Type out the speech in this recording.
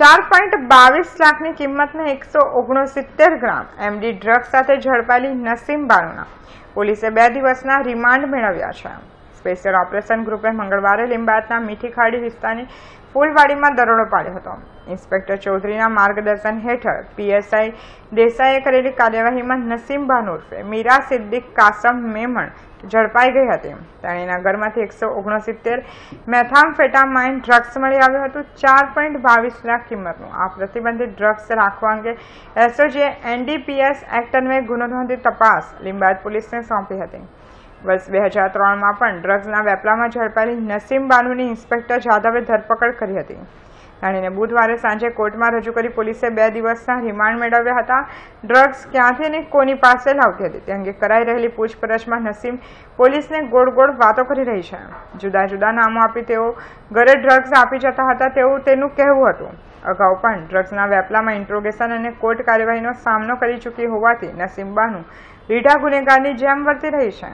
ચાર પોઈન્ટ બાવીસ લાખની કિંમતને એકસો ઓગણસિત્તેર ગ્રામ એમડી ડ્રગ્સ સાથે ઝડપાયેલી નસીમ બારુણા પોલીસે બે દિવસના રિમાન્ડ મેળવ્યા છે સ્પેશિયલ ઓપરેશન ગ્રુપે મંગળવારે લીંબાતના મીઠી ખાડી વિસ્તારની ફૂલવાડીમાં દરોડો પાડ્યો હતો ઇન્સ્પેક્ટર ચૌધરીના માર્ગદર્શન હેઠળ પીએસઆઈ દેસાઈએ કરેલી કાર્યવાહીમાં નસીમ ભાનુ મીરા સિદ્દીક કાસમ મેમણ ઝડપાઈ ગઈ હતી તેણીના ઘરમાંથી એકસો ઓગણસિત્તેર મેથામ ફેટામાઇન ડ્રગ્સ મળી આવ્યું હતું ચાર પોઈન્ટ બાવીસ લાખ કિંમતનું આ પ્રતિબંધિત ડ્રગ્સ રાખવા અંગે એસઓજીએ એનડીપીએસ એક્ટ અન્વયે ગુનો નોંધી તપાસ લીંબાદ પોલીસને સોંપી હતી વર્ષ બે હજાર ત્રણમાં પણ ડ્રગ્સના વેપલામાં ઝડપાયેલી નસીમ બાનુની ઇન્સ્પેક્ટર જાધવે ધરપકડ કરી હતી રાણીને બુધવારે સાંજે કોર્ટમાં રજૂ કરી પોલીસે બે દિવસના રિમાન્ડ મેળવ્યા હતા ડ્રગ્સ ક્યાંથી અને કોની પાસે લાવતી હતી તે અંગે કરાઈ રહેલી પૂછપરછમાં નસીમ પોલીસને ગોળ ગોળ વાતો કરી રહી છે જુદા જુદા નામો આપી તેઓ ઘરે ડ્રગ્સ આપી જતા હતા તેવું તેનું કહેવું હતું અગાઉ પણ ડ્રગ્સના વેપલામાં ઇન્ટ્રોગેશન અને કોર્ટ કાર્યવાહીનો સામનો કરી ચૂકી હોવાથી નસીમ નસીમ્બાનું રીઢા ગુનેગારની જેમ વર્તી રહી છે